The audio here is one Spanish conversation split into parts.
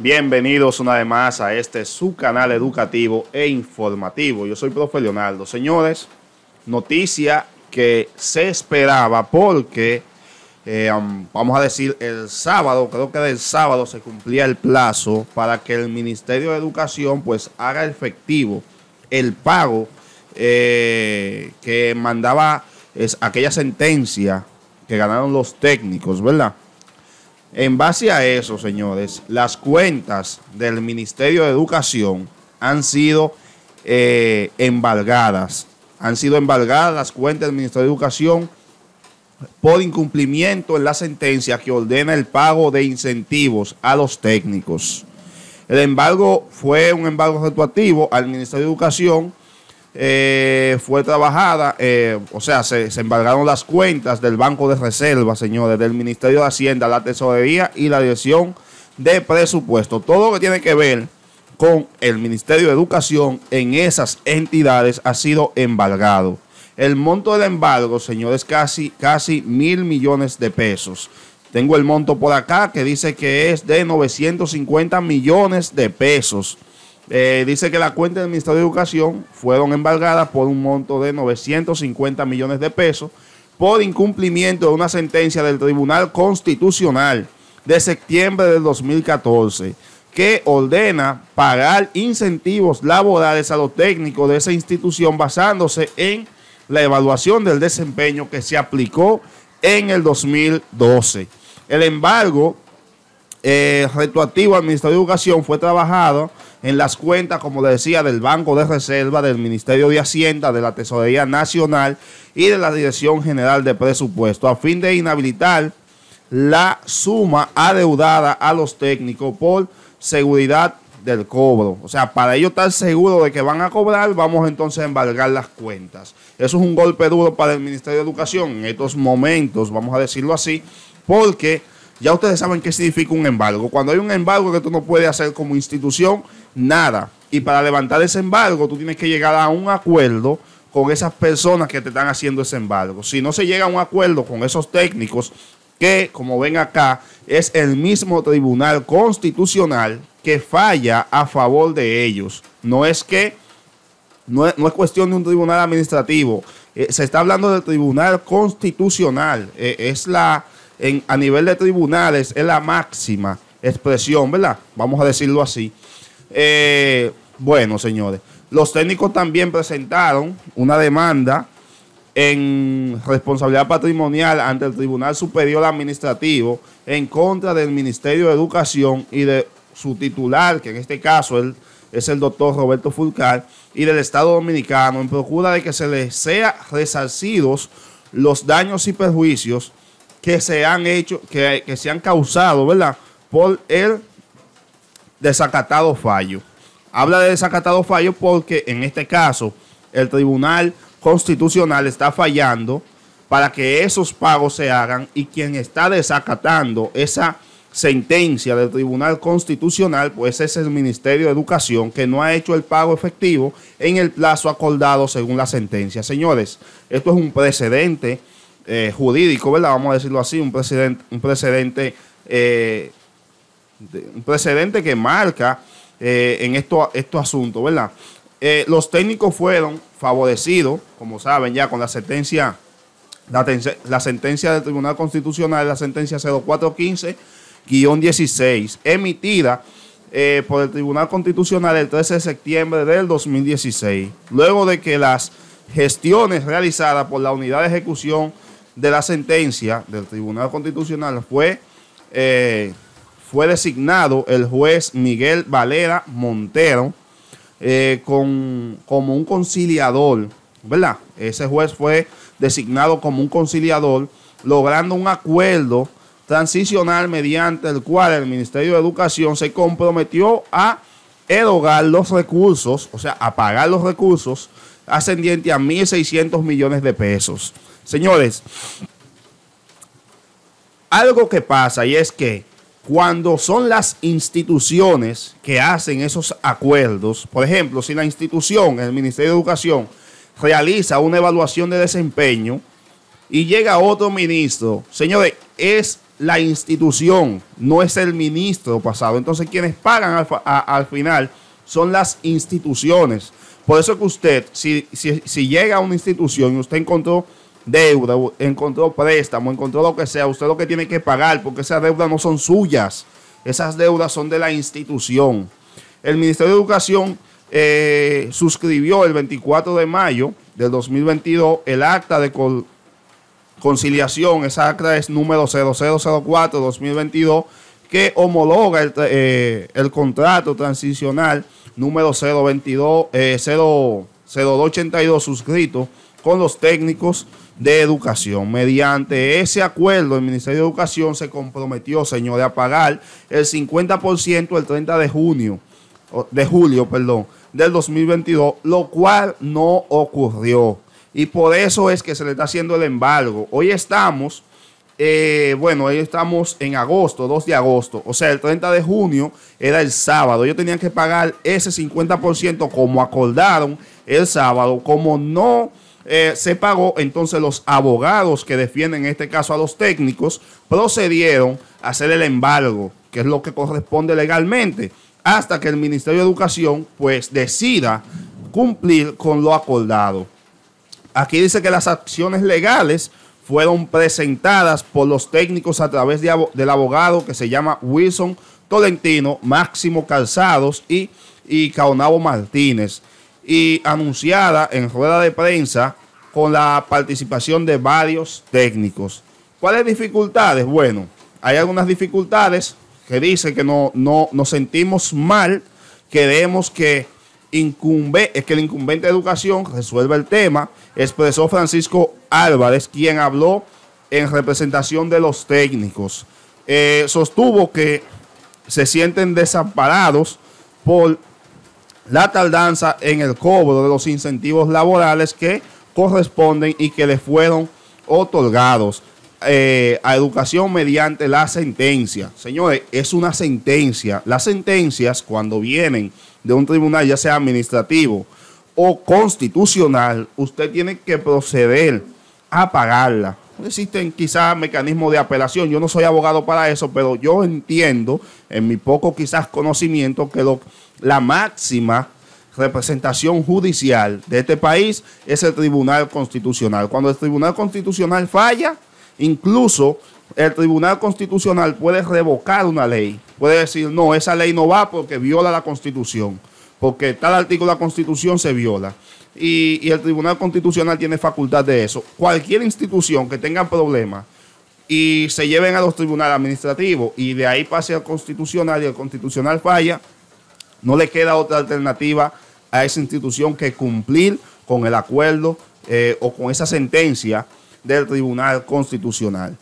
Bienvenidos una vez más a este su canal educativo e informativo. Yo soy profe Leonardo. Señores, noticia que se esperaba porque, eh, um, vamos a decir, el sábado, creo que del sábado se cumplía el plazo para que el Ministerio de Educación pues haga efectivo el pago eh, que mandaba es aquella sentencia que ganaron los técnicos, ¿verdad? En base a eso, señores, las cuentas del Ministerio de Educación han sido eh, embargadas. Han sido embargadas las cuentas del Ministerio de Educación por incumplimiento en la sentencia que ordena el pago de incentivos a los técnicos. El embargo fue un embargo retroactivo al Ministerio de Educación eh, fue trabajada, eh, o sea, se, embargaron las cuentas del Banco de Reserva, señores, del Ministerio de Hacienda, la Tesorería y la Dirección de Presupuesto. Todo lo que tiene que ver con el Ministerio de Educación en esas entidades ha sido embargado. El monto del embargo, señores, casi, casi mil millones de pesos. Tengo el monto por acá que dice que es de 950 millones de pesos. Eh, dice que la cuenta del Ministerio de Educación fueron embargadas por un monto de 950 millones de pesos por incumplimiento de una sentencia del Tribunal Constitucional de septiembre del 2014 que ordena pagar incentivos laborales a los técnicos de esa institución basándose en la evaluación del desempeño que se aplicó en el 2012. El embargo eh, retroactivo al Ministerio de Educación fue trabajado en las cuentas, como le decía, del Banco de Reserva, del Ministerio de Hacienda, de la Tesorería Nacional y de la Dirección General de Presupuesto, a fin de inhabilitar la suma adeudada a los técnicos por seguridad del cobro. O sea, para ellos estar seguros de que van a cobrar, vamos entonces a embargar las cuentas. Eso es un golpe duro para el Ministerio de Educación en estos momentos, vamos a decirlo así, porque ya ustedes saben qué significa un embargo. Cuando hay un embargo que tú no puedes hacer como institución, nada. Y para levantar ese embargo, tú tienes que llegar a un acuerdo con esas personas que te están haciendo ese embargo. Si no se llega a un acuerdo con esos técnicos, que como ven acá, es el mismo tribunal constitucional que falla a favor de ellos. No es que, no es, cuestión de un tribunal administrativo. Eh, se está hablando del tribunal constitucional. Eh, es la a nivel de tribunales es la máxima expresión, ¿verdad? Vamos a decirlo así. Eh, bueno, señores, los técnicos también presentaron una demanda en responsabilidad patrimonial ante el Tribunal Superior Administrativo en contra del Ministerio de Educación y de su titular, que en este caso es el doctor Roberto Fulcar, y del Estado Dominicano en procura de que se les sea resarcidos los daños y perjuicios que se han hecho, que, se han causado, ¿verdad? Por el desacatado fallo. Habla de desacatado fallo porque en este caso el Tribunal Constitucional está fallando para que esos pagos se hagan y quien está desacatando esa sentencia del Tribunal Constitucional, pues es el Ministerio de Educación que no ha hecho el pago efectivo en el plazo acordado según la sentencia. Señores, esto es un precedente eh, jurídico, ¿verdad? Vamos a decirlo así, un precedente, un precedente, eh, un precedente que marca eh, en estos esto asuntos, ¿verdad? los técnicos fueron favorecidos, como saben ya, con la sentencia, la, la sentencia del Tribunal Constitucional, la sentencia 0415-16, emitida por el Tribunal Constitucional el 13 de septiembre del 2016, luego de que las gestiones realizadas por la Unidad de Ejecución de la sentencia del Tribunal Constitucional fue, eh, fue designado el juez Miguel Valera Montero eh, como un conciliador, ¿verdad? Ese juez fue designado como un conciliador, logrando un acuerdo transicional mediante el cual el Ministerio de Educación se comprometió a erogar los recursos, o sea, a pagar los recursos ascendientes a 1.600 millones de pesos. Señores, algo que pasa y es que cuando son las instituciones que hacen esos acuerdos, por ejemplo, si la institución, el Ministerio de Educación, realiza una evaluación de desempeño y llega otro ministro, señores, es la institución, no es el ministro pasado. Entonces quienes pagan al, final son las instituciones. Por eso que usted, si, si llega a una institución y usted encontró deuda, encontró préstamo, encontró lo que sea, usted lo que tiene que pagar, porque esas deudas no son suyas, esas deudas son de la institución. El Ministerio de Educación eh, suscribió el 24 de mayo del 2022 el acta de conciliación, esa acta es número 0004-2022, que homologa eh, el, contrato transicional número 022, eh, 0282 suscrito con los técnicos de Educación. Mediante ese acuerdo, el Ministerio de Educación se comprometió, señores, a pagar el 50% el 30 de junio, de julio, perdón, del 2022, lo cual no ocurrió. Y por eso es que se le está haciendo el embargo. Hoy estamos, eh, bueno, hoy estamos en agosto, 2 de agosto. O sea, el 30 de junio era el sábado. Ellos tenían que pagar ese 50% como acordaron el sábado. Como no eh, se pagó, entonces los abogados que defienden en este caso a los técnicos procedieron a hacer el embargo, que es lo que corresponde legalmente, hasta que el Ministerio de Educación pues decida cumplir con lo acordado. Aquí dice que las acciones legales fueron presentadas por los técnicos a través del abogado que se llama Wilson Tolentino, Máximo Calzados y, y Caonabo Martínez y anunciada en rueda de prensa con la participación de varios técnicos. ¿Cuáles dificultades? Bueno, hay algunas dificultades que dicen que no, no, nos sentimos mal, queremos que, incumbe, que el incumbente de educación resuelva el tema, expresó Francisco Álvarez, quien habló en representación de los técnicos. Eh, sostuvo que se sienten desamparados por la tardanza en el cobro de los incentivos laborales que corresponden y que le fueron otorgados eh, a educación mediante la sentencia. Señores, es una sentencia. Las sentencias cuando vienen de un tribunal, ya sea administrativo o constitucional, usted tiene que proceder a pagarla. Existen quizás mecanismos de apelación. Yo no soy abogado para eso, pero yo entiendo, en mi poco quizás conocimiento, que la máxima representación judicial de este país es el Tribunal Constitucional. Cuando el Tribunal Constitucional falla, incluso el Tribunal Constitucional puede revocar una ley, puede decir, no, esa ley no va porque viola la Constitución, porque tal artículo de la Constitución se viola y, el Tribunal Constitucional tiene facultad de eso. Cualquier institución que tenga problemas y se lleven a los tribunales administrativos y de ahí pase al constitucional y el constitucional falla, no le queda otra alternativa a esa institución que cumplir con el acuerdo eh, o con esa sentencia del Tribunal Constitucional.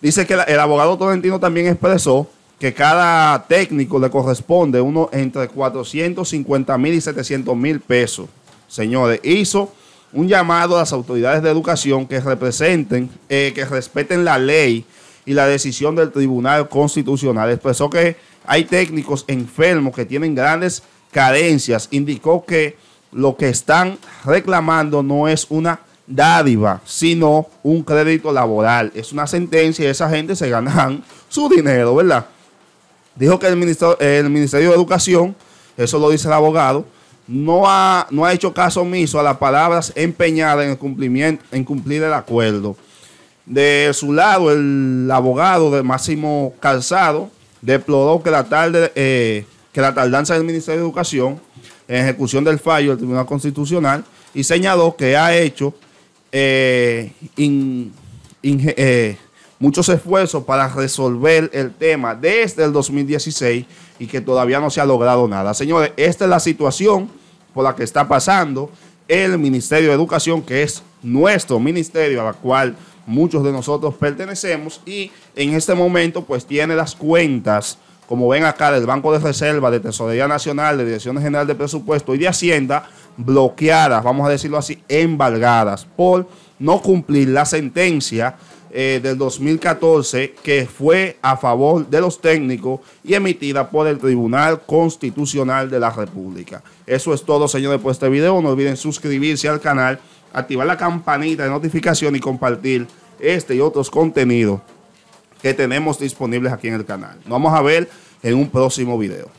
Dice que el abogado torrentino también expresó que cada técnico le corresponde uno entre 450 mil y 700 mil pesos señores, hizo un llamado a las autoridades de educación que representen, eh, que respeten la ley y la decisión del Tribunal Constitucional. Expresó que hay técnicos enfermos que tienen grandes carencias. Indicó que lo que están reclamando no es una dádiva, sino un crédito laboral. Es una sentencia y esa gente se ganan su dinero, ¿verdad? Dijo que el el Ministerio de Educación, eso lo dice el abogado, no ha, hecho caso omiso a las palabras empeñadas en, en cumplir el acuerdo. De su lado, el abogado de Máximo Calzado deploró que la, tarde, eh, que la tardanza del Ministerio de Educación en ejecución del fallo del Tribunal Constitucional y señaló que ha hecho eh, eh, muchos esfuerzos para resolver el tema desde el 2016 y que todavía no se ha logrado nada. Señores, esta es la situación por la que está pasando el Ministerio de Educación, que es nuestro ministerio, a la cual muchos de nosotros pertenecemos, y en este momento pues tiene las cuentas, como ven acá, del Banco de Reserva, de Tesorería Nacional, de Dirección General de Presupuesto y de Hacienda, bloqueadas, vamos a decirlo así, embargadas, por no cumplir la sentencia eh, del 2014 que fue a favor de los técnicos y emitida por el Tribunal Constitucional de la República. Eso es todo, señores, por este video. No olviden suscribirse al canal, activar la campanita de notificación y compartir este y otros contenidos que tenemos disponibles aquí en el canal. Nos vamos a ver en un próximo video.